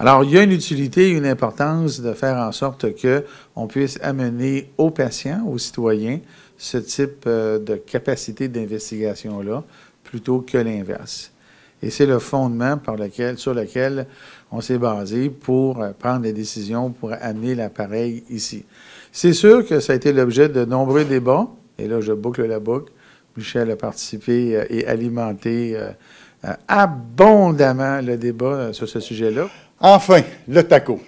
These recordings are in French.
Alors, il y a une utilité, une importance de faire en sorte qu'on puisse amener aux patients, aux citoyens, ce type euh, de capacité d'investigation-là, plutôt que l'inverse. Et c'est le fondement sur lequel on s'est basé pour euh, prendre des décisions pour amener l'appareil ici. C'est sûr que ça a été l'objet de nombreux débats, et là je boucle la boucle. Michel a participé euh, et alimenté abondamment le débat sur ce sujet-là. Enfin, le taco.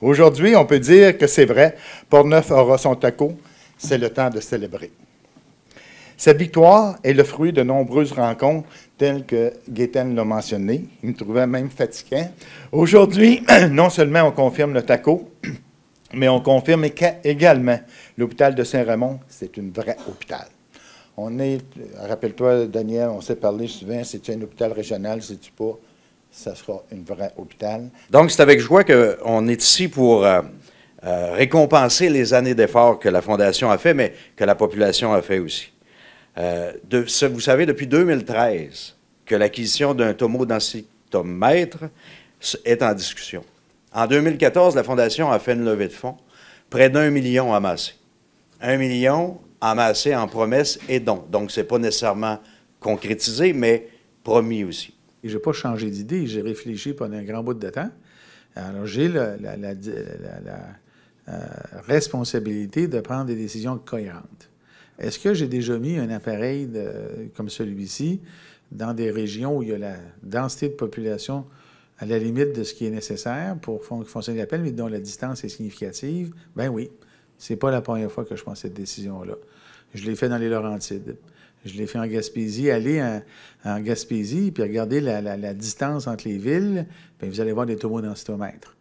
Aujourd'hui, on peut dire que c'est vrai, Portneuf aura son taco, c'est le temps de célébrer. Cette victoire est le fruit de nombreuses rencontres, telles que Gaétan l'a mentionné. Il me trouvait même fatigué. Aujourd'hui, non seulement on confirme le taco, mais on confirme également l'hôpital de Saint-Raymond, c'est une vrai hôpital. On est, euh, rappelle-toi, Daniel, on s'est parlé souvent, cest un hôpital régional, c'est-tu pas? ça sera un vrai hôpital. Donc, c'est avec joie qu'on est ici pour euh, euh, récompenser les années d'efforts que la Fondation a fait, mais que la population a fait aussi. Euh, vous savez, depuis 2013, que l'acquisition d'un tomodensitomètre est en discussion. En 2014, la Fondation a fait une levée de fonds, près d'un million amassé. Un million amassé en promesses et dons. Donc, ce n'est pas nécessairement concrétisé, mais promis aussi. Et je n'ai pas changé d'idée. J'ai réfléchi pendant un grand bout de temps. Alors, j'ai la, euh, responsabilité de prendre des décisions cohérentes. Est-ce que j'ai déjà mis un appareil comme celui-ci dans des régions où il y a la densité de population à la limite de ce qui est nécessaire pour fonctionner l'appel, mais dont la distance est significative? Ben oui. C'est pas la première fois que je prends cette décision-là. Je l'ai fait dans les Laurentides. Je l'ai fait en Gaspésie. Allez en, Gaspésie, puis regardez la, distance entre les villes, ben, vous allez voir des tomodensitomètres.